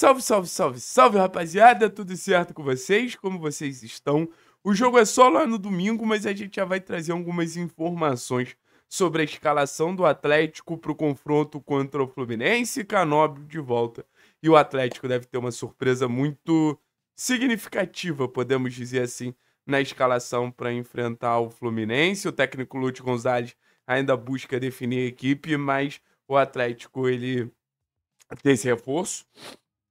Salve, salve, salve, salve, rapaziada! Tudo certo com vocês? Como vocês estão? O jogo é só lá no domingo, mas a gente já vai trazer algumas informações sobre a escalação do Atlético para o confronto contra o Fluminense, Canóbio de volta. E o Atlético deve ter uma surpresa muito significativa, podemos dizer assim, na escalação para enfrentar o Fluminense. O técnico Lúcio Gonzalez ainda busca definir a equipe, mas o Atlético ele tem esse reforço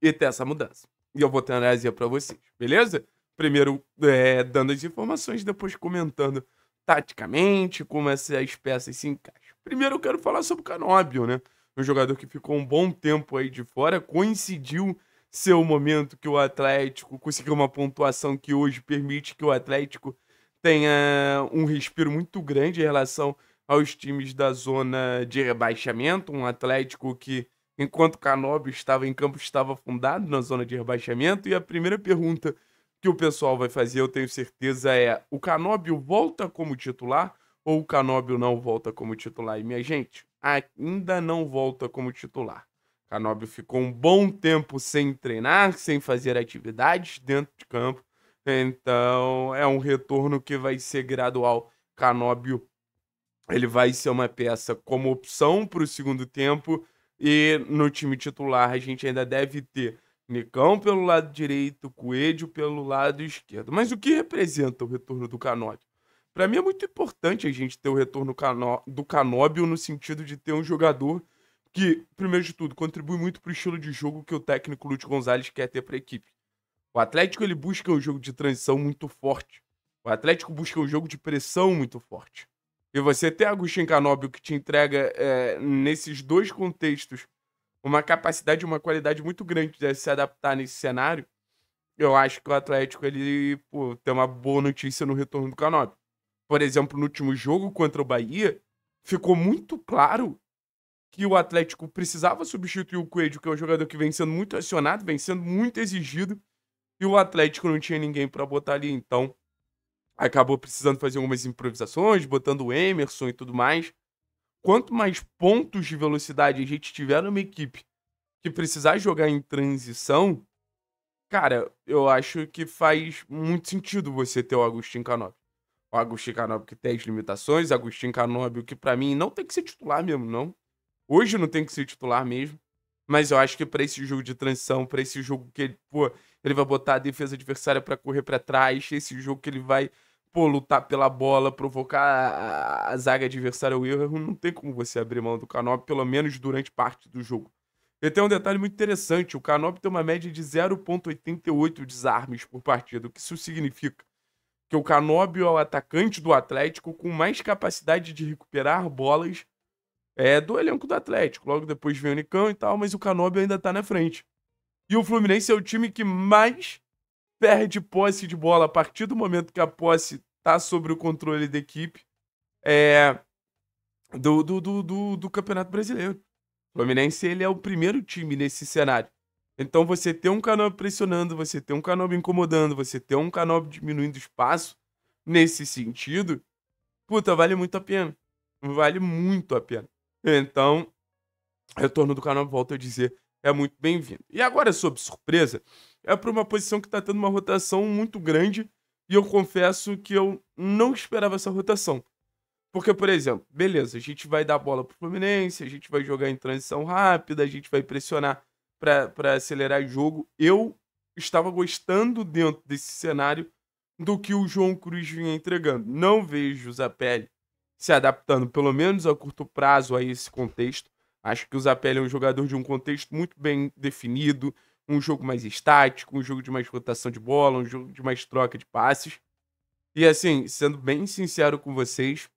e ter essa mudança. E eu vou ter análise para vocês, beleza? Primeiro é, dando as informações, depois comentando taticamente como essas peças se encaixam. Primeiro eu quero falar sobre o Canóbio, né? Um jogador que ficou um bom tempo aí de fora, coincidiu seu momento que o Atlético conseguiu uma pontuação que hoje permite que o Atlético tenha um respiro muito grande em relação aos times da zona de rebaixamento, um Atlético que enquanto Canóbio estava em campo, estava afundado na zona de rebaixamento. E a primeira pergunta que o pessoal vai fazer, eu tenho certeza, é: o Canóbio volta como titular ou o Canóbio não volta como titular? E minha gente, ainda não volta como titular. Canóbio ficou um bom tempo sem treinar, sem fazer atividades dentro de campo. Então, é um retorno que vai ser gradual. Canóbio ele vai ser uma peça como opção para o segundo tempo, e no time titular a gente ainda deve ter Nicão pelo lado direito, Coelho pelo lado esquerdo. Mas o que representa o retorno do Canóbio? Para mim é muito importante a gente ter o retorno do Canóbio no sentido de ter um jogador que, primeiro de tudo, contribui muito para o estilo de jogo que o técnico Lúcio Gonzalez quer ter para a equipe. O Atlético ele busca um jogo de transição muito forte. O Atlético busca um jogo de pressão muito forte. E você ter Agostinho Canóbio que te entrega é, nesses dois contextos uma capacidade e uma qualidade muito grande de se adaptar nesse cenário, eu acho que o Atlético ele, pô, tem uma boa notícia no retorno do Canóbio. Por exemplo, no último jogo contra o Bahia, ficou muito claro que o Atlético precisava substituir o Coelho, que é um jogador que vem sendo muito acionado, vem sendo muito exigido, e o Atlético não tinha ninguém para botar ali. Então, acabou precisando fazer algumas improvisações, botando o Emerson e tudo mais. Quanto mais pontos de velocidade a gente tiver numa equipe que precisar jogar em transição, cara, eu acho que faz muito sentido você ter o Agostinho Canóbio. O Agostinho Canóbio que tem as limitações, Agostinho Canóbio que para mim não tem que ser titular mesmo, não. Hoje não tem que ser titular mesmo. Mas eu acho que para esse jogo de transição, para esse jogo que ele, pô, ele vai botar a defesa adversária para correr para trás, esse jogo que ele vai pô, lutar pela bola, provocar a, zaga adversária o erro, não tem como você abrir mão do Canop, pelo menos durante parte do jogo. E tem um detalhe muito interessante, o Canop tem uma média de 0.88 desarmes por partida, o que isso significa? Que o Canop é o atacante do Atlético com mais capacidade de recuperar bolas é, do elenco do Atlético. Logo depois vem o Nicão e tal, mas o Canop ainda tá na frente. E o Fluminense é o time que mais perde posse de bola a partir do momento que a posse tá sobre o controle da equipe é, do, do, do, do, do Campeonato Brasileiro. O Fluminense ele é o primeiro time nesse cenário. Então você ter um canal pressionando, você ter um canal incomodando, você ter um canal diminuindo espaço nesse sentido, puta, vale muito a pena. Vale muito a pena. Então, retorno do canal, volto a dizer, é muito bem-vindo. E agora, sob surpresa, é para uma posição que está tendo uma rotação muito grande e eu confesso que eu não esperava essa rotação. Porque, por exemplo, beleza, a gente vai dar bola pro Fluminense, a gente vai jogar em transição rápida, a gente vai pressionar para acelerar o jogo. Eu estava gostando dentro desse cenário do que o João Cruz vinha entregando. Não vejo o Zapelli se adaptando, pelo menos a curto prazo, a esse contexto. Acho que o Zapelli é um jogador de um contexto muito bem definido, um jogo mais estático, um jogo de mais rotação de bola, um jogo de mais troca de passes. E assim, sendo bem sincero com vocês,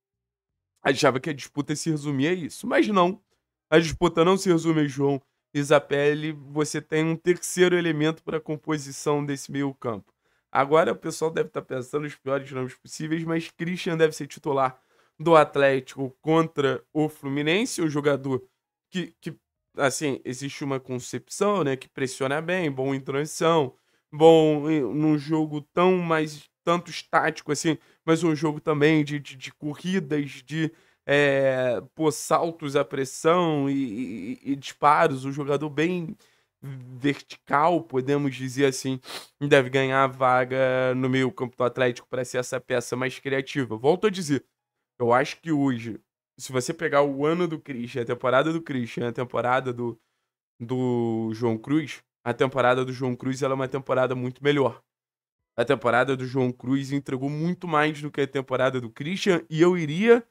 achava que a disputa se resumia a isso, mas não. A disputa não se resume a João e Zapelli, você tem um terceiro elemento para a composição desse meio-campo. Agora o pessoal deve estar tá pensando nos piores nomes possíveis, mas Christian deve ser titular do Atlético contra o Fluminense, um jogador que, que assim, existe uma concepção, né, que pressiona bem, bom em transição, bom num jogo tão mais tanto estático assim, mas um jogo também de, de, de corridas, de é, pô, saltos à pressão e, e, e disparos, um jogador bem vertical, podemos dizer assim, deve ganhar a vaga no meio campo do Atlético para ser essa peça mais criativa. Volto a dizer, eu acho que hoje se você pegar o ano do Christian, a temporada do Christian, a temporada do, do João Cruz, a temporada do João Cruz ela é uma temporada muito melhor. A temporada do João Cruz entregou muito mais do que a temporada do Christian e eu iria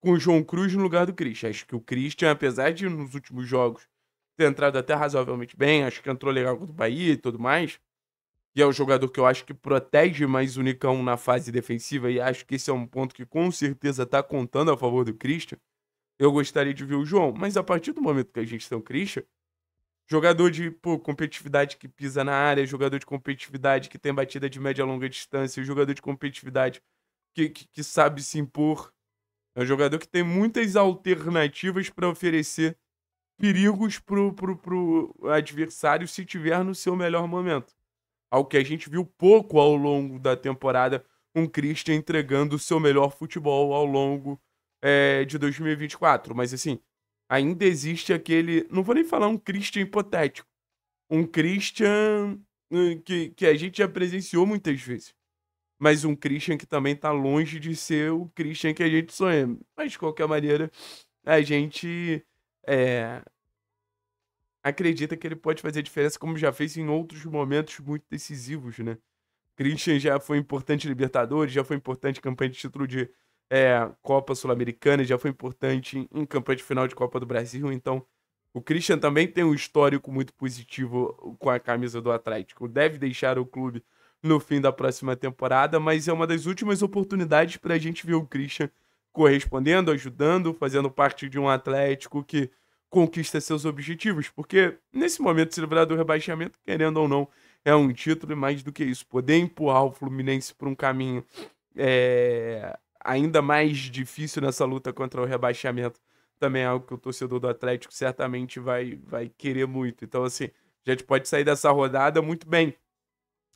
com o João Cruz no lugar do Christian. Acho que o Christian, apesar de nos últimos jogos ter entrado até razoavelmente bem, acho que entrou legal contra o Bahia e tudo mais, e é o jogador que eu acho que protege mais o Nicão na fase defensiva, e acho que esse é um ponto que com certeza está contando a favor do Christian. Eu gostaria de ver o João, mas a partir do momento que a gente tem o Christian, jogador de pô, competitividade que pisa na área, jogador de competitividade que tem batida de média a longa distância, jogador de competitividade que, que, que sabe se impor, é um jogador que tem muitas alternativas para oferecer perigos pro, pro, pro adversário se tiver no seu melhor momento ao que a gente viu pouco ao longo da temporada, um Christian entregando o seu melhor futebol ao longo é, de 2024. Mas assim, ainda existe aquele. Não vou nem falar um Christian hipotético. Um Christian hum, que, que a gente já presenciou muitas vezes. Mas um Christian que também está longe de ser o Christian que a gente sonha. Mas de qualquer maneira, a gente é, acredita que ele pode fazer diferença, como já fez em outros momentos muito decisivos, né? Christian já foi importante Libertadores, já foi importante campanha de título de é, Copa Sul-Americana, já foi importante em campanha de final de Copa do Brasil, então o Christian também tem um histórico muito positivo com a camisa do Atlético. Deve deixar o clube no fim da próxima temporada, mas é uma das últimas oportunidades para a gente ver o Christian correspondendo, ajudando, fazendo parte de um Atlético que conquista seus objetivos, porque nesse momento se livrar do rebaixamento, querendo ou não, é um título e mais do que isso, poder empurrar o Fluminense para um caminho é, ainda mais difícil nessa luta contra o rebaixamento também é algo que o torcedor do Atlético certamente vai, vai querer muito. Então, assim, a gente pode sair dessa rodada muito bem,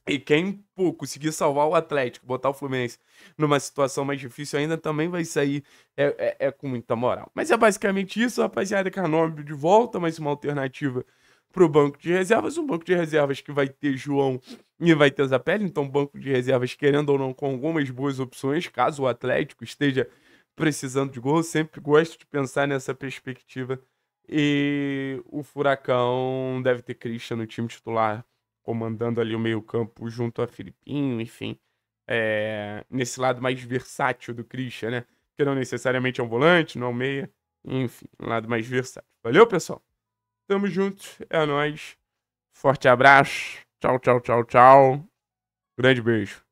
e quem pô, conseguir salvar o Atlético, botar o Fluminense numa situação mais difícil ainda, também vai sair é, é, é com muita moral. Mas é basicamente isso, rapaziada. Carnômetro de volta, mais uma alternativa para o banco de reservas. Um banco de reservas que vai ter João e vai ter Zapelli. Então, banco de reservas, querendo ou não, com algumas boas opções, caso o Atlético esteja precisando de gol. Eu sempre gosto de pensar nessa perspectiva. E o Furacão deve ter Christian no time titular comandando ali o meio-campo junto a Filipinho, enfim. É, nesse lado mais versátil do Christian, né? Que não necessariamente é um volante, não é um meia. Enfim, um lado mais versátil. Valeu, pessoal? Tamo junto, é nóis. Forte abraço. Tchau, tchau, tchau, tchau. Grande beijo.